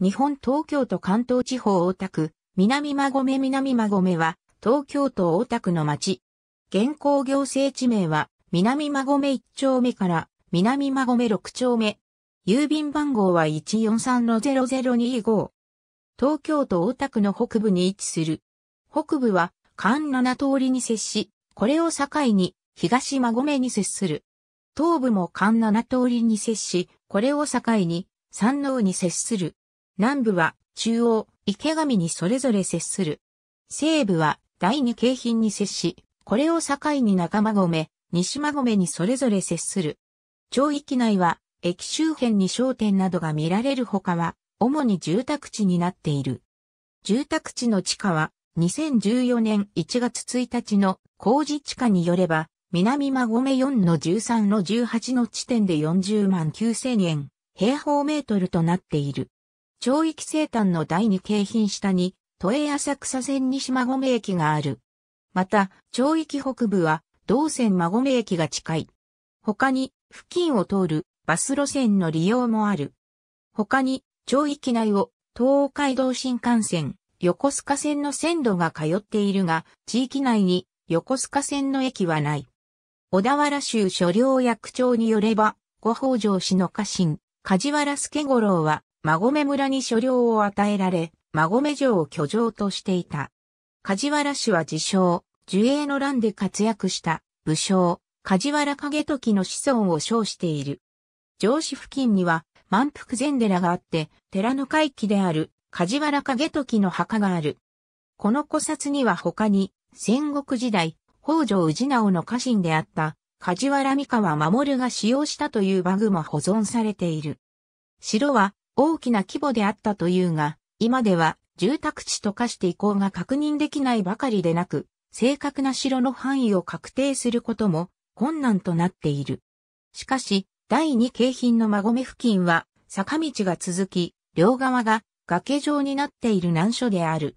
日本東京都関東地方大田区、南馬込南馬込は、東京都大田区の町。現行行政地名は、南馬込1丁目から、南馬込6丁目。郵便番号は143-0025。東京都大田区の北部に位置する。北部は、関7通りに接し、これを境に、東馬込に接する。東部も関7通りに接し、これを境に、山王に接する。南部は中央、池上にそれぞれ接する。西部は第二京浜に接し、これを境に中間込、西間込にそれぞれ接する。町域内は駅周辺に商店などが見られるほかは、主に住宅地になっている。住宅地の地下は、2014年1月1日の工事地下によれば、南間込4の13の18の地点で40万9000円、平方メートルとなっている。町域生誕の第二京浜下に、都営浅草線西馬込駅がある。また、町域北部は、同線馬込駅が近い。他に、付近を通るバス路線の利用もある。他に、町域内を東海道新幹線、横須賀線の線路が通っているが、地域内に横須賀線の駅はない。小田原州所領役長によれば、ご北条氏の家臣、梶原助五郎は、馬込村に所領を与えられ、馬込城を居城としていた。梶原氏は自称、樹栄の乱で活躍した武将、梶原景時の子孫を称している。城市付近には満腹禅寺があって、寺の回帰である梶原景時の墓がある。この古刹には他に、戦国時代、北条氏直の家臣であった梶原三河守が使用したという馬具も保存されている。城は大きな規模であったというが、今では住宅地と化して移行が確認できないばかりでなく、正確な城の範囲を確定することも困難となっている。しかし、第二京浜の馬込付近は坂道が続き、両側が崖状になっている難所である。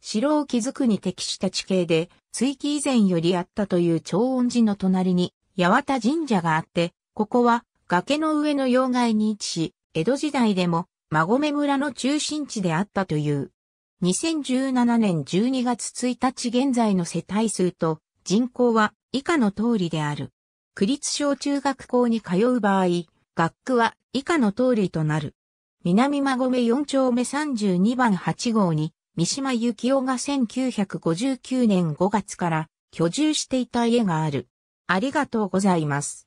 城を築くに適した地形で、追記以前よりあったという長音寺の隣に、八幡神社があって、ここは崖の上の要害に位置し、江戸時代でも、馬込村の中心地であったという。2017年12月1日現在の世帯数と人口は以下の通りである。区立小中学校に通う場合、学区は以下の通りとなる。南馬込4丁目32番8号に、三島幸男が1959年5月から居住していた家がある。ありがとうございます。